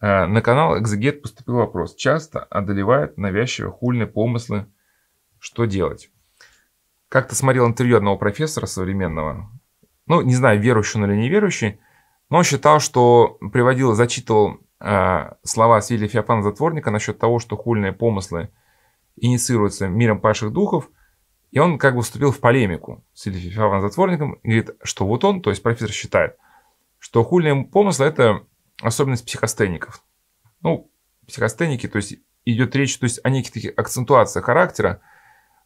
Э, на канал Экзегет поступил вопрос. Часто одолевают навязчивые хульные помыслы, что делать. Как-то смотрел интервью одного профессора современного, ну, не знаю, верующий он или неверующий, но он считал, что приводил, зачитывал э, слова Силия Феофана Затворника насчет того, что хульные помыслы инициируются миром павших духов, и он как бы вступил в полемику с Ильей Феофаном Затворником и говорит, что вот он, то есть профессор считает, что хульные помыслы – это особенность психостеников. Ну, психостеники, то есть идет речь то есть о неких таких акцентуациях характера,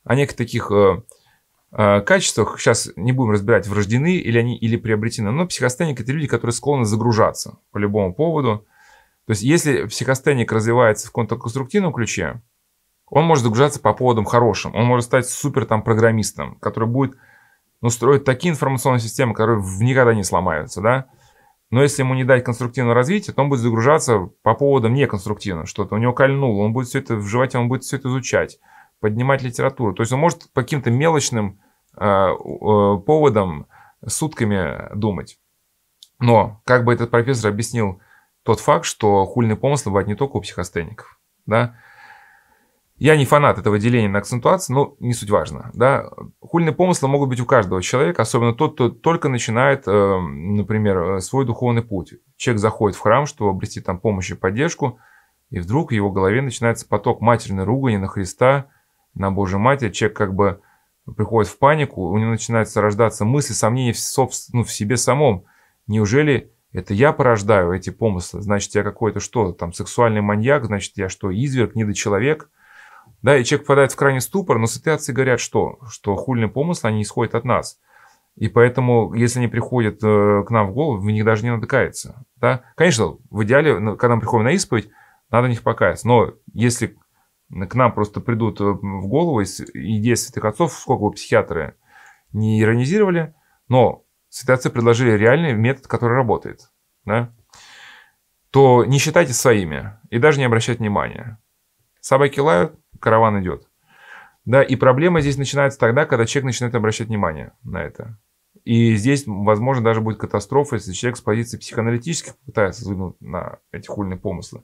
о неких таких э, э, качествах. Сейчас не будем разбирать, врождены или они или приобретены. Но психостеники – это люди, которые склонны загружаться по любому поводу. То есть если психостеник развивается в каком-то ключе, он может загружаться по поводам хорошим. Он может стать супер там программистом, который будет ну, строить такие информационные системы, которые никогда не сломаются, да, но если ему не дать конструктивного развития, то он будет загружаться по поводам неконструктивно что-то. У него кольнуло, он будет все это в животе, он будет все это изучать, поднимать литературу. То есть он может по каким-то мелочным э, э, поводам сутками думать. Но как бы этот профессор объяснил тот факт, что хульные помыслы бывают не только у психостеников. Да? Я не фанат этого деления на акцентуации, но не суть важно. Да? Хульные помыслы могут быть у каждого человека, особенно тот, кто только начинает, э, например, э, свой духовный путь. Человек заходит в храм, чтобы обрести там помощь и поддержку, и вдруг в его голове начинается поток матерной ругани на Христа, на Божью Матерь. Человек как бы приходит в панику, у него начинаются рождаться мысли, сомнения в, собствен... ну, в себе самом. Неужели это я порождаю эти помыслы? Значит, я какой-то что, там, сексуальный маньяк? Значит, я что, изверг, недочеловек? человек? Да, и человек попадает в крайний ступор, но сатиации говорят, что, что хульные помыслы, они исходят от нас. И поэтому, если они приходят э, к нам в голову, в них даже не надо каяться. Да? Конечно, в идеале, когда мы приходим на исповедь, надо в них покаяться. Но если к нам просто придут э, в голову идеи святых отцов, сколько бы психиатры не иронизировали, но святые отцы предложили реальный метод, который работает. Да? то не считайте своими и даже не обращайте внимания. Собаки лают, караван идет. Да, и проблема здесь начинается тогда, когда человек начинает обращать внимание на это. И здесь, возможно, даже будет катастрофа, если человек с позиции психоаналитических пытается взглянуть на эти хульные помыслы.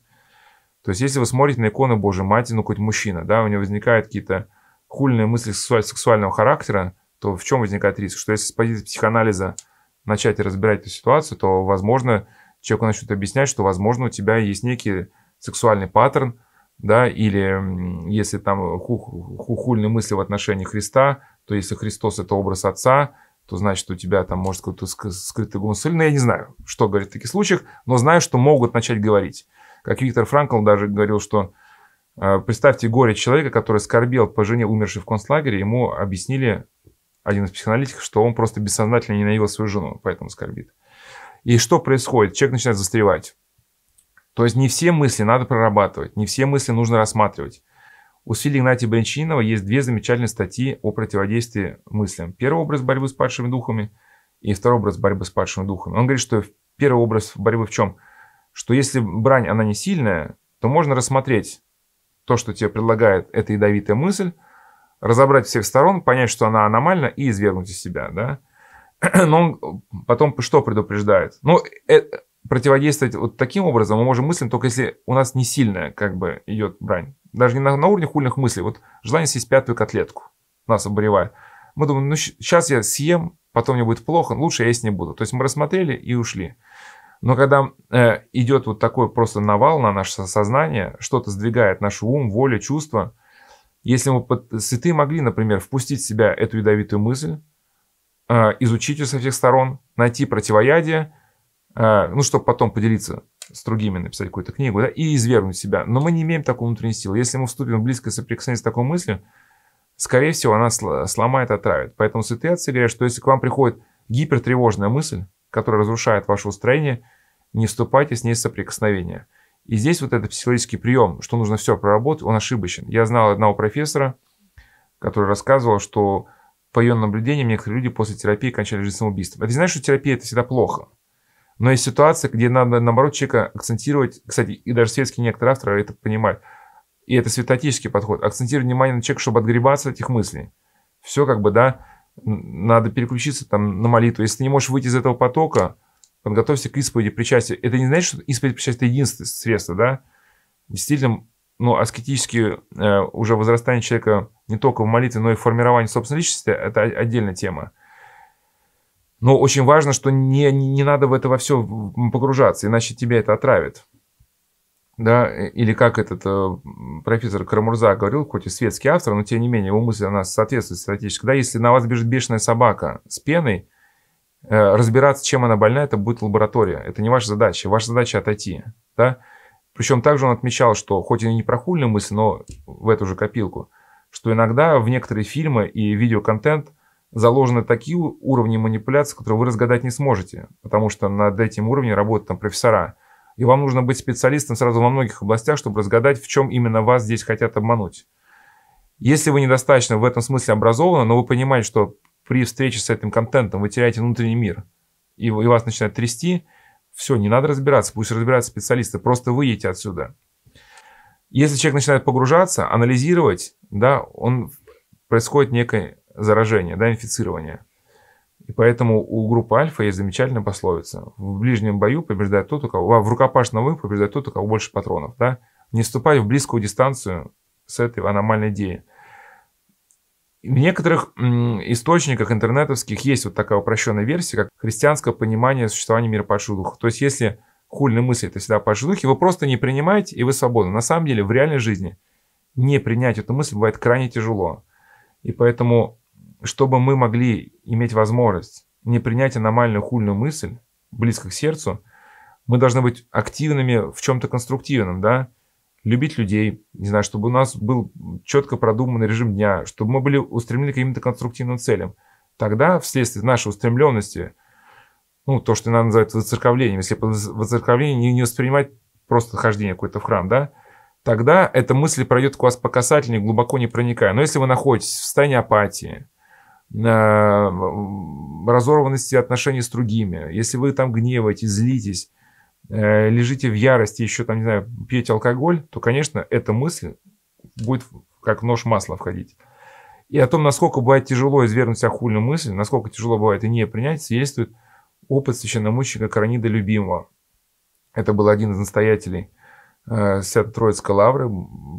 То есть, если вы смотрите на иконы Божьей Матери, ну, какой-то мужчина, да, у него возникают какие-то хульные мысли сексуального характера, то в чем возникает риск? Что если с позиции психоанализа начать разбирать эту ситуацию, то, возможно, человеку начнут объяснять, что, возможно, у тебя есть некий сексуальный паттерн, да, или если там хухульные мысли в отношении Христа, то если Христос – это образ Отца, то значит у тебя там может какой-то скрытый гомосексуализм. Ну, я не знаю, что говорит в таких случаях, но знаю, что могут начать говорить. Как Виктор Франкл даже говорил, что представьте горе человека, который скорбел по жене, умершей в концлагере, ему объяснили один из психоаналитиков, что он просто бессознательно ненавидел свою жену, поэтому скорбит. И что происходит? Человек начинает застревать то есть не все мысли надо прорабатывать, не все мысли нужно рассматривать. У Сфили Игнатия Брянчининова есть две замечательные статьи о противодействии мыслям. Первый образ борьбы с падшими духами и второй образ борьбы с падшими духами. Он говорит, что первый образ борьбы в чем? Что если брань, она не сильная, то можно рассмотреть то, что тебе предлагает эта ядовитая мысль, разобрать всех сторон, понять, что она аномальна и извергнуть из себя, да. Но он потом что предупреждает? Ну, это противодействовать вот таким образом мы можем мыслить только если у нас не сильная как бы идет брань. Даже не на, на уровне хульных мыслей. Вот желание съесть пятую котлетку нас обуревает. Мы думаем, ну сейчас я съем, потом мне будет плохо, лучше я есть не буду. То есть мы рассмотрели и ушли. Но когда э, идет вот такой просто навал на наше сознание, что-то сдвигает наш ум, воля, чувства, если мы под... святые могли, например, впустить в себя эту ядовитую мысль, э, изучить ее со всех сторон, найти противоядие, а, ну, чтобы потом поделиться с другими, написать какую-то книгу, да, и извергнуть себя. Но мы не имеем такой внутренней силы. Если мы вступим в близкое соприкосновение с такой мыслью, скорее всего, она сломает, отравит. Поэтому святые отцы говорят, что если к вам приходит гипертревожная мысль, которая разрушает ваше устроение, не вступайте с ней в соприкосновение. И здесь вот этот психологический прием, что нужно все проработать, он ошибочен. Я знал одного профессора, который рассказывал, что по ее наблюдениям некоторые люди после терапии кончали жизнь самоубийством. Это не значит, что терапия это всегда плохо. Но есть ситуация, где надо, наоборот, человека акцентировать, кстати, и даже сельские некоторые авторы это понимают, и это святотический подход, акцентировать внимание на человека, чтобы отгребаться от этих мыслей. Все как бы, да, надо переключиться там на молитву. Если ты не можешь выйти из этого потока, подготовься к исповеди причастию. Это не значит, что исповедь причастие это единственное средство, да? Действительно, ну, аскетически э, уже возрастание человека не только в молитве, но и в формировании собственной личности – это отдельная тема. Но очень важно, что не, не надо в это во все погружаться, иначе тебя это отравит. Да, э, или как этот э, профессор Крамурза говорил, хоть и светский автор, но тем не менее его мысль она соответствует стратегически. Да, если на вас бежит бешеная собака с пеной, э, разбираться, чем она больна, это будет лаборатория. Это не ваша задача. Ваша задача отойти. Да? Причем также он отмечал, что хоть и не прохульная мысль, но в эту же копилку, что иногда в некоторые фильмы и видеоконтент – заложены такие уровни манипуляций, которые вы разгадать не сможете, потому что над этим уровнем работают там профессора. И вам нужно быть специалистом сразу во многих областях, чтобы разгадать, в чем именно вас здесь хотят обмануть. Если вы недостаточно в этом смысле образованы, но вы понимаете, что при встрече с этим контентом вы теряете внутренний мир, и, и вас начинает трясти, все, не надо разбираться, пусть разбираются специалисты, просто выйдите отсюда. Если человек начинает погружаться, анализировать, да, он происходит некое заражения, да, инфицирования. И поэтому у группы Альфа есть замечательная пословица. В ближнем бою побеждает тот, у кого... А, в рукопашном бою побеждает тот, у кого больше патронов. Да? Не вступать в близкую дистанцию с этой аномальной идеей. В некоторых источниках интернетовских есть вот такая упрощенная версия, как христианское понимание существования мира падших духов. То есть, если хульные мысли – это всегда падшие духи, вы просто не принимаете, и вы свободны. На самом деле, в реальной жизни не принять эту мысль бывает крайне тяжело. И поэтому чтобы мы могли иметь возможность не принять аномальную хульную мысль, близко к сердцу, мы должны быть активными в чем-то конструктивном, да, любить людей, не знаю, чтобы у нас был четко продуманный режим дня, чтобы мы были устремлены к каким-то конструктивным целям. Тогда, вследствие нашей устремленности, ну, то, что иногда называют воцерковлением, если воцерковление не, не воспринимать просто хождение какое-то в храм, да, тогда эта мысль пройдет к вас по касательной, глубоко не проникая. Но если вы находитесь в состоянии апатии, Э, разорванности отношений с другими, если вы там гневаетесь, злитесь, э, лежите в ярости, еще там, не знаю, пьете алкоголь, то, конечно, эта мысль будет как нож масла входить. И о том, насколько бывает тяжело извергнуть себя хульную мысль, насколько тяжело бывает и не принять, свидетельствует опыт священномученика Каранида Любимого. Это был один из настоятелей э, Свято-Троицкой лавры,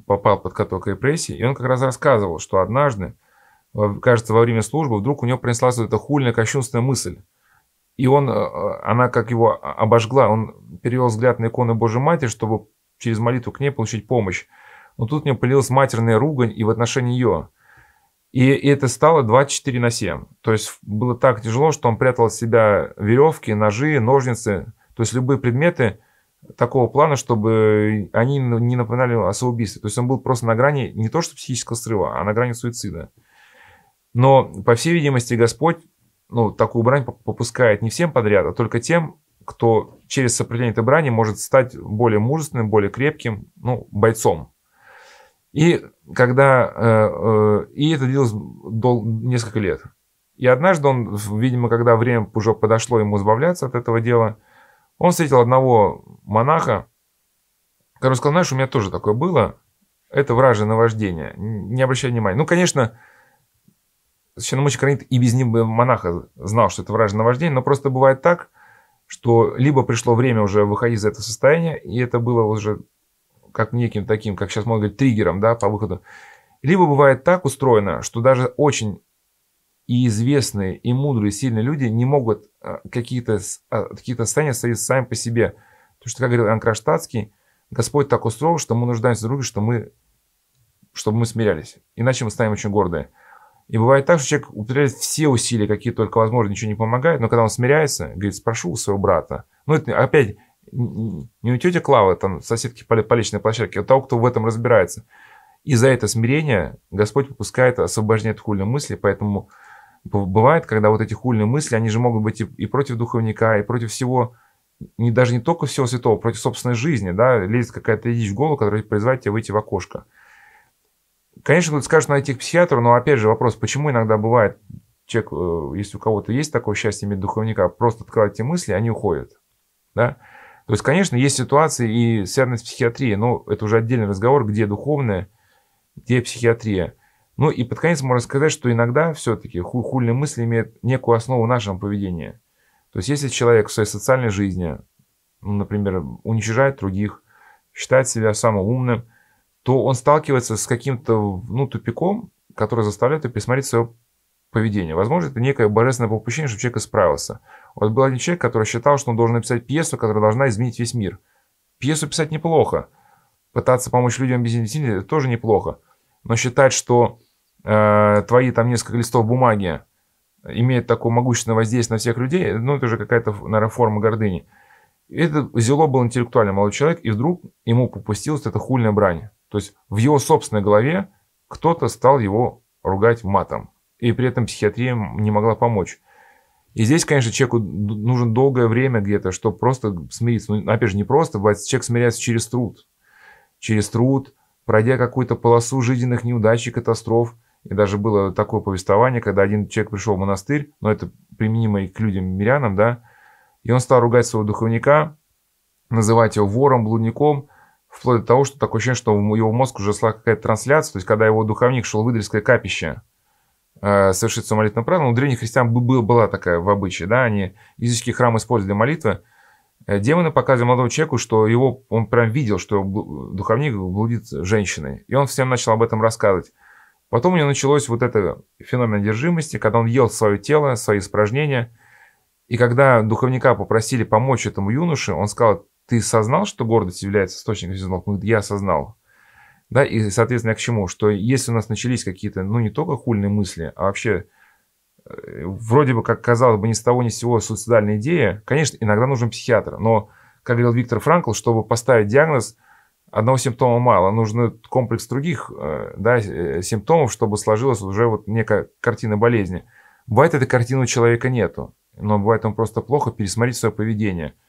попал под каток репрессий, и он как раз рассказывал, что однажды кажется, во время службы, вдруг у него пронеслась вот эта хульная, кощунственная мысль. И он, э, э, она как его обожгла, он перевел взгляд на икону Божьей Матери, чтобы через молитву к ней получить помощь. Но тут у него появилась матерная ругань и в отношении ее. И, и это стало 24 на 7. То есть было так тяжело, что он прятал от себя веревки, ножи, ножницы, то есть любые предметы такого плана, чтобы они не напоминали о самоубийстве. То есть он был просто на грани не то что психического срыва, а на грани суицида. Но, по всей видимости, Господь ну, такую брань попускает не всем подряд, а только тем, кто через сопротивление этой брани может стать более мужественным, более крепким, ну, бойцом. И когда э, э, и это длилось дол- несколько лет. И однажды он, видимо, когда время уже подошло ему избавляться от этого дела, он встретил одного монаха, который сказал, знаешь, у меня тоже такое было, это вражье наваждение, не обращай внимания. Ну, конечно, Священномучий Кранит и без него монаха знал, что это вражеское наваждение, но просто бывает так, что либо пришло время уже выходить из этого состояния, и это было уже как неким таким, как сейчас можно говорить, триггером да, по выходу. Либо бывает так устроено, что даже очень и известные, и мудрые, и сильные люди не могут э, какие-то э, какие состояния состоять сами по себе. Потому что, как говорил Анкраштадский, Господь так устроил, что мы нуждаемся в друге, что мы, чтобы мы смирялись. Иначе мы станем очень гордые. И бывает так, что человек употребляет все усилия, какие только возможно, ничего не помогает, но когда он смиряется, говорит, спрошу у своего брата. Ну, это опять не у тети Клавы, там, соседки по, по личной площадке, а у того, кто в этом разбирается. И за это смирение Господь выпускает освобождение от хульной мысли, поэтому бывает, когда вот эти хульные мысли, они же могут быть и, и против духовника, и против всего, не, даже не только всего святого, против собственной жизни, да, лезет какая-то дичь в голову, которая призывает тебя выйти в окошко. Конечно, тут скажут найти к психиатру, но опять же вопрос, почему иногда бывает, человек, э, если у кого-то есть такое счастье иметь духовника, просто открывать эти мысли, они уходят. Да? То есть, конечно, есть ситуации и связанные с психиатрией, но это уже отдельный разговор, где духовное, где психиатрия. Ну и под конец можно сказать, что иногда все-таки хульные мысли имеют некую основу в нашем поведении. То есть, если человек в своей социальной жизни, ну, например, уничижает других, считает себя самым умным – то он сталкивается с каким-то ну, тупиком, который заставляет его пересмотреть свое поведение. Возможно, это некое божественное попущение, чтобы человек исправился. Вот был один человек, который считал, что он должен написать пьесу, которая должна изменить весь мир. Пьесу писать неплохо. Пытаться помочь людям без инвестиций тоже неплохо. Но считать, что э, твои там несколько листов бумаги имеют такое могущественное воздействие на всех людей, ну, это уже какая-то, наверное, форма гордыни. это Зело был интеллектуальный молодой человек, и вдруг ему попустилась эта хульная брань. То есть в его собственной голове кто-то стал его ругать матом. И при этом психиатрия не могла помочь. И здесь, конечно, человеку нужно долгое время где-то, чтобы просто смириться. Ну, опять же, не просто, бывает, человек смиряется через труд. Через труд, пройдя какую-то полосу жизненных неудач и катастроф. И даже было такое повествование, когда один человек пришел в монастырь, но это применимо и к людям, мирянам, да, и он стал ругать своего духовника, называть его вором, блудником – вплоть до того, что такое ощущение, что его мозг уже шла какая-то трансляция, то есть когда его духовник шел в Идрильское капище э, совершить самолетную прану, у древних христиан был, была такая в обычае, да, они языческие храмы использовали для молитвы, э, демоны показывали молодому человеку, что его, он прям видел, что его духовник блудит женщиной, и он всем начал об этом рассказывать. Потом у него началось вот это феномен одержимости, когда он ел свое тело, свои испражнения, и когда духовника попросили помочь этому юноше, он сказал, ты осознал, что гордость является источником сезонов? Ну, я осознал. Да, и, соответственно, я к чему? Что если у нас начались какие-то, ну, не только хульные мысли, а вообще э, вроде бы, как казалось бы, ни с того ни с сего суицидальная идея, конечно, иногда нужен психиатр, но, как говорил Виктор Франкл, чтобы поставить диагноз, одного симптома мало, нужен комплекс других э, да, э, симптомов, чтобы сложилась уже вот некая картина болезни. Бывает, этой картины у человека нету, но бывает, он просто плохо пересмотреть свое поведение –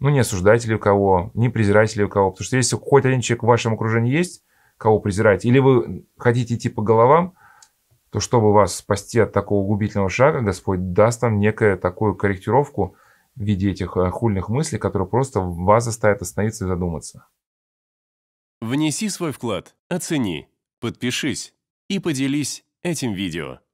ну, не осуждайте ли у кого, не презирайте ли у кого. Потому что если хоть один человек в вашем окружении есть, кого презирать, или вы хотите идти по головам, то чтобы вас спасти от такого губительного шага, Господь даст вам некую такую корректировку в виде этих э, хульных мыслей, которые просто вас заставят остановиться и задуматься. Внеси свой вклад, оцени, подпишись и поделись этим видео.